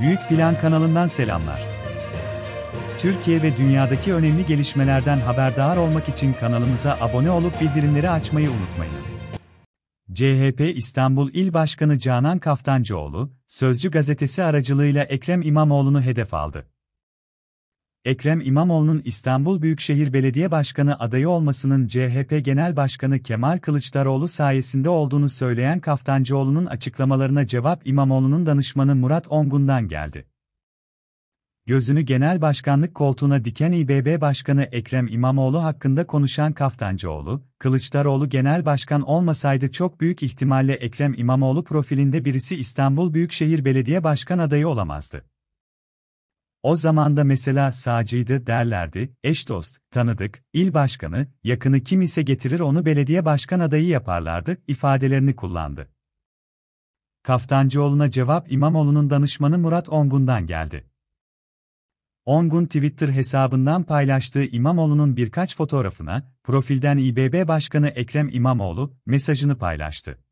Büyük Plan kanalından selamlar. Türkiye ve dünyadaki önemli gelişmelerden haberdar olmak için kanalımıza abone olup bildirimleri açmayı unutmayınız. CHP İstanbul İl Başkanı Canan Kaftancıoğlu, Sözcü gazetesi aracılığıyla Ekrem İmamoğlu'nu hedef aldı. Ekrem İmamoğlu'nun İstanbul Büyükşehir Belediye Başkanı adayı olmasının CHP Genel Başkanı Kemal Kılıçdaroğlu sayesinde olduğunu söyleyen Kaftancıoğlu'nun açıklamalarına cevap İmamoğlu'nun danışmanı Murat Ongun'dan geldi. Gözünü genel başkanlık koltuğuna diken İBB Başkanı Ekrem İmamoğlu hakkında konuşan Kaftancıoğlu, Kılıçdaroğlu genel başkan olmasaydı çok büyük ihtimalle Ekrem İmamoğlu profilinde birisi İstanbul Büyükşehir Belediye Başkan adayı olamazdı. O zamanda mesela sağcıydı derlerdi, eş dost, tanıdık, il başkanı, yakını kim ise getirir onu belediye başkan adayı yaparlardı, ifadelerini kullandı. Kaftancıoğlu'na cevap İmamoğlu'nun danışmanı Murat Ongun'dan geldi. Ongun Twitter hesabından paylaştığı İmamoğlu'nun birkaç fotoğrafına, profilden İBB Başkanı Ekrem İmamoğlu, mesajını paylaştı.